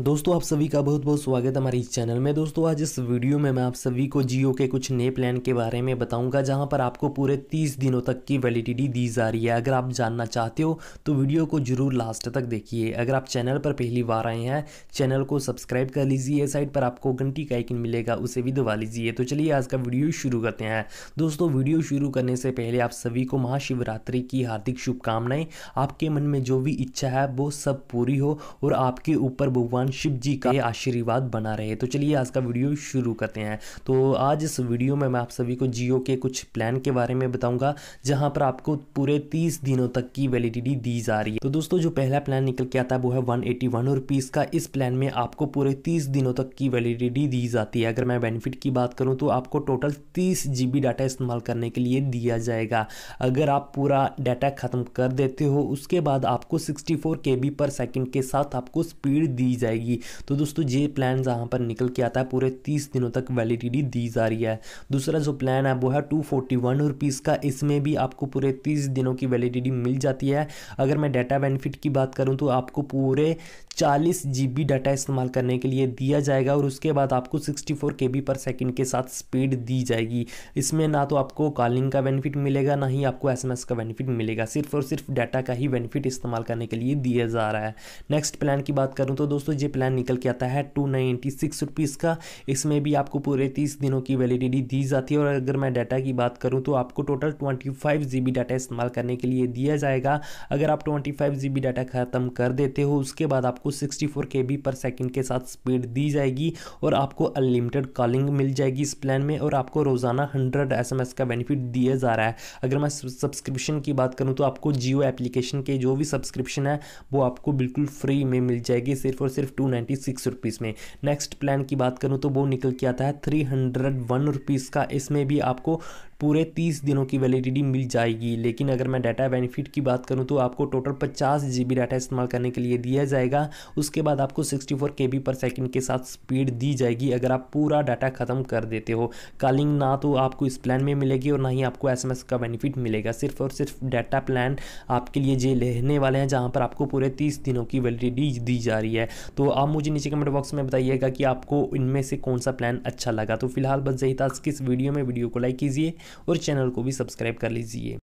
दोस्तों आप सभी का बहुत बहुत स्वागत है हमारे इस चैनल में दोस्तों आज इस वीडियो में मैं आप सभी को जियो के कुछ नए प्लान के बारे में बताऊंगा जहां पर आपको पूरे 30 दिनों तक की वैलिडिटी दी जा रही है अगर आप जानना चाहते हो तो वीडियो को जरूर लास्ट तक देखिए अगर आप चैनल पर पहली बार आए हैं चैनल को सब्सक्राइब कर लीजिए साइड पर आपको घंटी का आइकन मिलेगा उसे भी दबा लीजिए तो चलिए आज का वीडियो शुरू करते हैं दोस्तों वीडियो शुरू करने से पहले आप सभी को महाशिवरात्रि की हार्दिक शुभकामनाएं आपके मन में जो भी इच्छा है वो सब पूरी हो और आपके ऊपर भगवान भगवान शिव जी का आशीर्वाद बना रहे तो चलिए आज का वीडियो शुरू करते हैं तो आज इस वीडियो में मैं आप सभी को जियो के कुछ प्लान के बारे में बताऊंगा जहां पर आपको पूरे तीस दिनों तक की वैलिडिटी दी जा रही है तो दोस्तों जो पहला प्लान निकल के आता है वो है वन एटी का इस प्लान में आपको पूरे तीस दिनों तक की वैलिडिटी दी जाती है अगर मैं बेनिफिट की बात करूँ तो आपको टोटल तीस जीबी डाटा इस्तेमाल करने के लिए दिया जाएगा अगर आप पूरा डाटा ख़त्म कर देते हो उसके बाद आपको सिक्सटी फोर पर सेकेंड के साथ आपको स्पीड दी जाएगी जाएगी तो दोस्तों ये प्लान यहाँ पर निकल के आता है पूरे तीस दिनों तक वैलिडिटी दी जा रही है दूसरा जो प्लान है वो है टू फोर्टी का इसमें भी आपको पूरे तीस दिनों की वैलिडिटी मिल जाती है अगर मैं डाटा बेनिफिट की बात करूँ तो आपको पूरे चालीस जी डाटा इस्तेमाल करने के लिए दिया जाएगा और उसके बाद आपको sixty four K B per second के साथ स्पीड दी जाएगी इसमें ना तो आपको कॉलिंग का बेनिफिट मिलेगा ना ही आपको एसएमएस का बेनिफिट मिलेगा सिर्फ और सिर्फ डाटा का ही बेनिफिट इस्तेमाल करने के लिए दिया जा रहा है नेक्स्ट प्लान की बात करूं तो दोस्तों ये प्लान निकल के आता है टू नाइन्टी सिक्स रुपीज़ का इसमें भी आपको पूरे तीस दिनों की वैलिडिटी दी जाती है और अगर मैं डाटा की बात करूँ तो आपको total twenty five G B data इस्तेमाल करने के लिए दिया जाएगा अगर आप twenty five G B data ख़त्म कर देते हो उसके बाद आपको sixty four K B per second के साथ स्पीड दी जाएगी और आपको अनलिमिटेड कॉलिंग मिल जाएगी इस प्लान में और आपको रोज़ाना हंड्रेड एस एम एस का बेनिफिट दिया जा रहा है अगर मैं सब्सक्रिप्शन की बात करूँ तो आपको जियो एप्लीकेशन के जो भी सब्सक्रिप्शन है वो आपको बिल्कुल फ्री में मिल जाएगी सिर्फ और सिर्फ सिर्फ टू नाइन्टी सिक्स रुपीज़ में नेक्स्ट प्लान की बात करूँ तो वो निकल के आता है थ्री हंड्रेड वन रुपीज़ का इसमें भी आपको पूरे तीस दिनों की वैलिडिटी मिल जाएगी लेकिन अगर मैं डाटा बेनिफिट की बात करूँ तो आपको टोटल पचास जी डाटा इस्तेमाल करने के लिए दिया जाएगा उसके बाद आपको sixty four K B per second के साथ स्पीड दी जाएगी अगर आप पूरा डाटा ख़त्म कर देते हो कॉलिंग ना तो आपको इस प्लान में मिलेगी और ना ही आपको एस का बेनिफिट मिलेगा सिर्फ और सिर्फ डाटा प्लान आपके लिए ये लेने वाले हैं जहाँ पर आपको पूरे तीस दिनों की वैलिडिटी दी जा रही है तो तो आप मुझे नीचे कमेंट बॉक्स में बताइएगा कि आपको इनमें से कौन सा प्लान अच्छा लगा तो फिलहाल बस यही था आज इस वीडियो में वीडियो को लाइक कीजिए और चैनल को भी सब्सक्राइब कर लीजिए